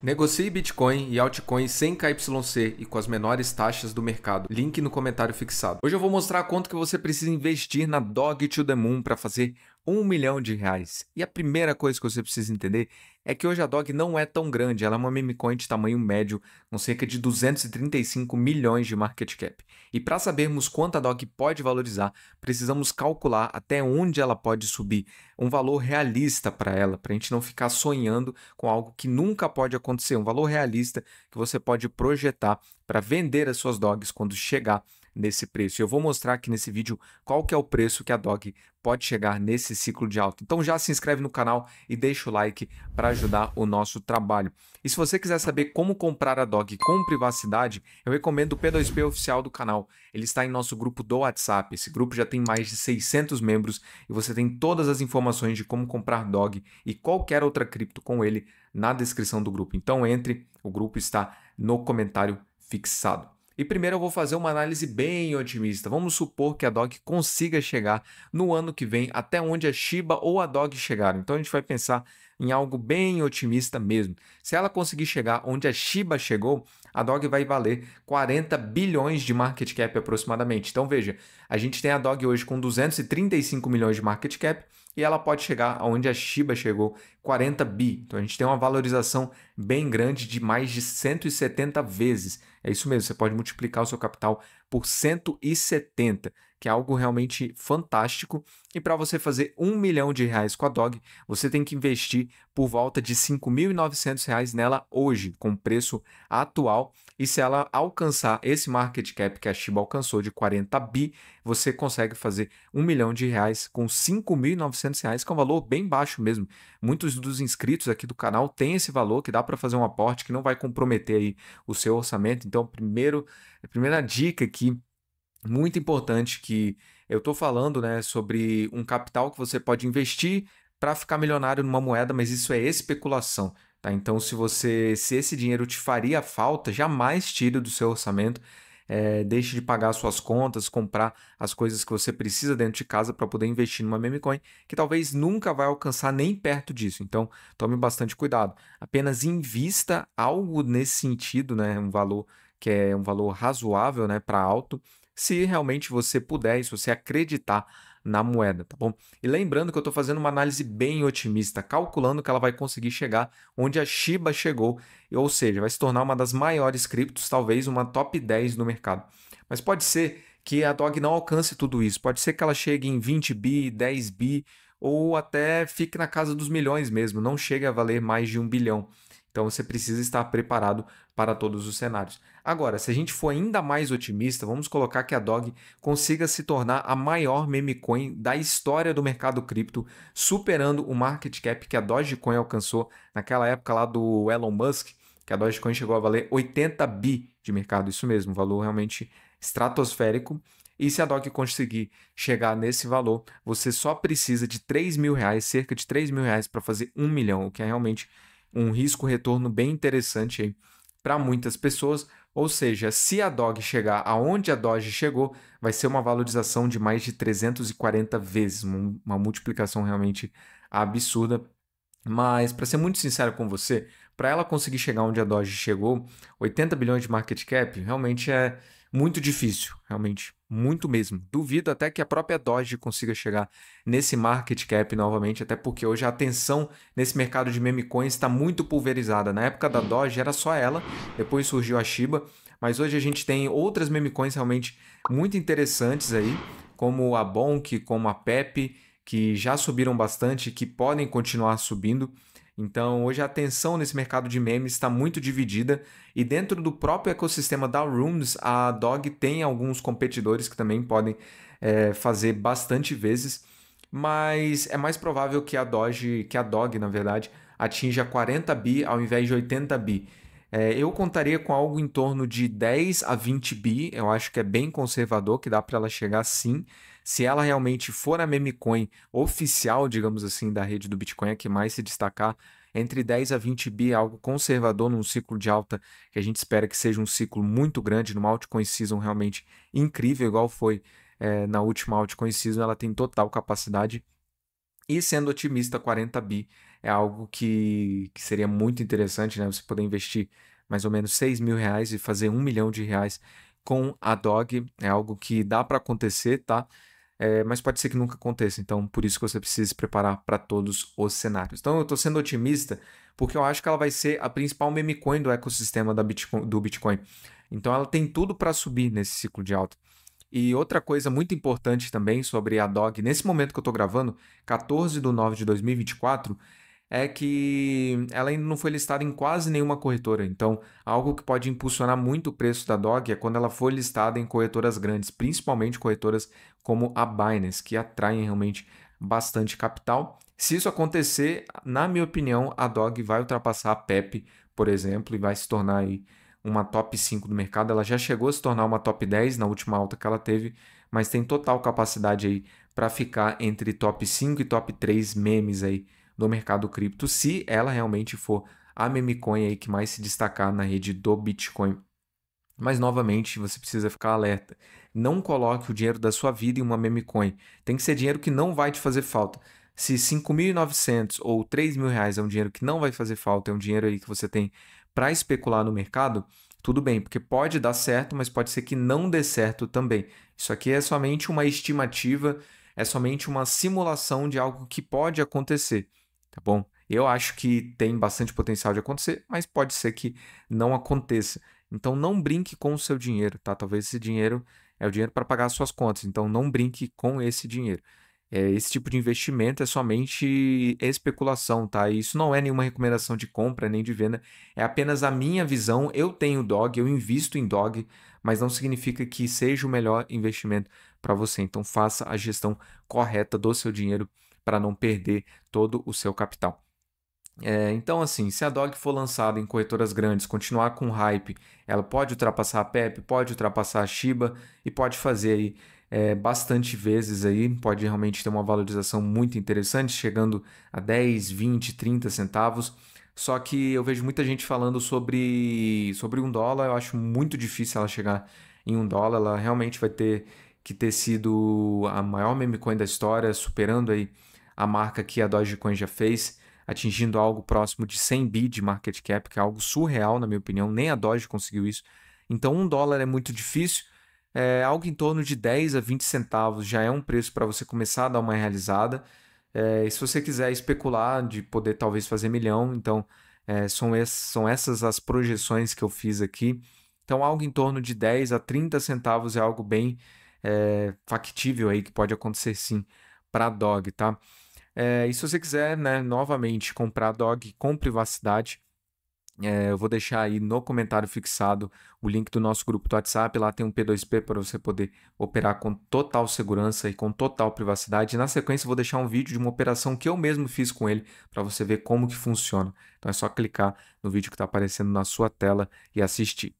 Negocie Bitcoin e altcoins sem KYC e com as menores taxas do mercado. Link no comentário fixado. Hoje eu vou mostrar quanto que você precisa investir na Dog to the Moon para fazer um milhão de reais. E a primeira coisa que você precisa entender é que hoje a Dog não é tão grande, ela é uma meme coin de tamanho médio, com cerca de 235 milhões de market cap. E para sabermos quanto a Dog pode valorizar, precisamos calcular até onde ela pode subir, um valor realista para ela, para a gente não ficar sonhando com algo que nunca pode acontecer, um valor realista que você pode projetar para vender as suas dogs quando chegar nesse preço. Eu vou mostrar aqui nesse vídeo qual que é o preço que a DOG pode chegar nesse ciclo de alta. Então já se inscreve no canal e deixa o like para ajudar o nosso trabalho. E se você quiser saber como comprar a DOG com privacidade, eu recomendo o P2P oficial do canal. Ele está em nosso grupo do WhatsApp. Esse grupo já tem mais de 600 membros e você tem todas as informações de como comprar DOG e qualquer outra cripto com ele na descrição do grupo. Então entre, o grupo está no comentário fixado. E primeiro eu vou fazer uma análise bem otimista. Vamos supor que a DOG consiga chegar no ano que vem até onde a Shiba ou a DOG chegaram. Então a gente vai pensar em algo bem otimista mesmo. Se ela conseguir chegar onde a Shiba chegou, a DOG vai valer 40 bilhões de market cap aproximadamente. Então veja, a gente tem a DOG hoje com 235 milhões de market cap e ela pode chegar aonde a Shiba chegou, 40 bi. Então a gente tem uma valorização bem grande de mais de 170 vezes. É isso mesmo, você pode multiplicar o seu capital por 170, que é algo realmente fantástico. E para você fazer um milhão de reais com a Dog, você tem que investir por volta de R$ 5.900 nela hoje, com preço atual. E se ela alcançar esse market cap que a Shiba alcançou de 40 bi, você consegue fazer um milhão de reais com R$ 5.900, que é um valor bem baixo mesmo. Muitos dos inscritos aqui do canal têm esse valor que dá para fazer um aporte que não vai comprometer aí o seu orçamento. Então, primeiro, a primeira dica aqui, muito importante, que eu estou falando né, sobre um capital que você pode investir para ficar milionário numa moeda, mas isso é especulação. Tá? Então, se você, se esse dinheiro te faria falta, jamais tire do seu orçamento é, deixe de pagar suas contas, comprar as coisas que você precisa dentro de casa para poder investir numa meme coin, que talvez nunca vai alcançar nem perto disso. Então, tome bastante cuidado. Apenas invista algo nesse sentido, né? Um valor que é um valor razoável, né, para alto, se realmente você puder e se você acreditar na moeda, tá bom? E lembrando que eu estou fazendo uma análise bem otimista, calculando que ela vai conseguir chegar onde a Shiba chegou, ou seja, vai se tornar uma das maiores criptos, talvez uma top 10 no mercado. Mas pode ser que a DOG não alcance tudo isso, pode ser que ela chegue em 20 bi, 10 bi ou até fique na casa dos milhões mesmo, não chegue a valer mais de um bilhão. Então você precisa estar preparado para todos os cenários. Agora, se a gente for ainda mais otimista, vamos colocar que a DOG consiga se tornar a maior meme coin da história do mercado cripto, superando o market cap que a Dogecoin alcançou naquela época lá do Elon Musk, que a Dogecoin chegou a valer 80 bi de mercado, isso mesmo, um valor realmente estratosférico. E se a DOG conseguir chegar nesse valor, você só precisa de 3 mil reais, cerca de 3 mil reais para fazer 1 milhão, o que é realmente um risco-retorno bem interessante para muitas pessoas. Ou seja, se a DOG chegar aonde a Doge chegou, vai ser uma valorização de mais de 340 vezes, uma multiplicação realmente absurda. Mas, para ser muito sincero com você, para ela conseguir chegar onde a Doge chegou, 80 bilhões de market cap realmente é muito difícil, realmente. Muito mesmo. Duvido até que a própria Doge consiga chegar nesse market cap novamente, até porque hoje a atenção nesse mercado de meme coins está muito pulverizada. Na época da Doge era só ela, depois surgiu a Shiba, mas hoje a gente tem outras meme coins realmente muito interessantes aí, como a Bonk, como a Pepe, que já subiram bastante, que podem continuar subindo. Então, hoje a atenção nesse mercado de memes está muito dividida e dentro do próprio ecossistema da Rooms, a Dog tem alguns competidores que também podem é, fazer bastante vezes, mas é mais provável que a Doge, que a Dog, na verdade, atinja 40 bi ao invés de 80 bi. É, eu contaria com algo em torno de 10 a 20 bi, eu acho que é bem conservador, que dá para ela chegar sim. Se ela realmente for a memecoin oficial, digamos assim, da rede do Bitcoin, é que mais se destacar, entre 10 a 20 bi, é algo conservador num ciclo de alta que a gente espera que seja um ciclo muito grande, numa altcoin season realmente incrível, igual foi é, na última altcoin season, ela tem total capacidade e sendo otimista, 40 bi é algo que, que seria muito interessante, né? Você poder investir mais ou menos 6 mil reais e fazer um milhão de reais com a DOG. É algo que dá para acontecer, tá? É, mas pode ser que nunca aconteça, então por isso que você precisa se preparar para todos os cenários. Então eu estou sendo otimista porque eu acho que ela vai ser a principal meme coin do ecossistema da Bitcoin, do Bitcoin. Então ela tem tudo para subir nesse ciclo de alta. E outra coisa muito importante também sobre a DOG, nesse momento que eu estou gravando, 14 de 9 de 2024, é que ela ainda não foi listada em quase nenhuma corretora. Então, algo que pode impulsionar muito o preço da DOG é quando ela for listada em corretoras grandes, principalmente corretoras como a Binance, que atraem realmente bastante capital. Se isso acontecer, na minha opinião, a DOG vai ultrapassar a PEP, por exemplo, e vai se tornar aí uma top 5 do mercado. Ela já chegou a se tornar uma top 10 na última alta que ela teve, mas tem total capacidade aí para ficar entre top 5 e top 3 memes aí do mercado cripto, se ela realmente for a memecoin aí que mais se destacar na rede do Bitcoin. Mas novamente, você precisa ficar alerta. Não coloque o dinheiro da sua vida em uma memecoin. Tem que ser dinheiro que não vai te fazer falta se 5.900 ou 3.000 reais é um dinheiro que não vai fazer falta, é um dinheiro aí que você tem para especular no mercado, tudo bem, porque pode dar certo, mas pode ser que não dê certo também. Isso aqui é somente uma estimativa, é somente uma simulação de algo que pode acontecer, tá bom? Eu acho que tem bastante potencial de acontecer, mas pode ser que não aconteça. Então não brinque com o seu dinheiro, tá? Talvez esse dinheiro é o dinheiro para pagar as suas contas, então não brinque com esse dinheiro. É, esse tipo de investimento é somente especulação, tá? isso não é nenhuma recomendação de compra nem de venda, é apenas a minha visão. Eu tenho dog, eu invisto em dog, mas não significa que seja o melhor investimento para você. Então, faça a gestão correta do seu dinheiro para não perder todo o seu capital. É, então, assim, se a Dog for lançada em corretoras grandes, continuar com hype, ela pode ultrapassar a PEP, pode ultrapassar a Shiba e pode fazer aí é, bastante vezes aí, pode realmente ter uma valorização muito interessante, chegando a 10, 20, 30 centavos. Só que eu vejo muita gente falando sobre, sobre um dólar, eu acho muito difícil ela chegar em um dólar, ela realmente vai ter que ter sido a maior meme coin da história, superando aí a marca que a Dogecoin já fez, atingindo algo próximo de 100 bi de market cap, que é algo surreal, na minha opinião, nem a Doge conseguiu isso. Então, um dólar é muito difícil, é, algo em torno de 10 a 20 centavos já é um preço para você começar a dar uma realizada. É, se você quiser especular de poder talvez fazer milhão, então é, são, são essas as projeções que eu fiz aqui. Então, algo em torno de 10 a 30 centavos é algo bem é, factível aí que pode acontecer sim para dog, tá? É, e se você quiser, né, novamente comprar dog com privacidade, é, eu vou deixar aí no comentário fixado o link do nosso grupo do WhatsApp. Lá tem um P2P para você poder operar com total segurança e com total privacidade. E na sequência, eu vou deixar um vídeo de uma operação que eu mesmo fiz com ele para você ver como que funciona. Então é só clicar no vídeo que está aparecendo na sua tela e assistir.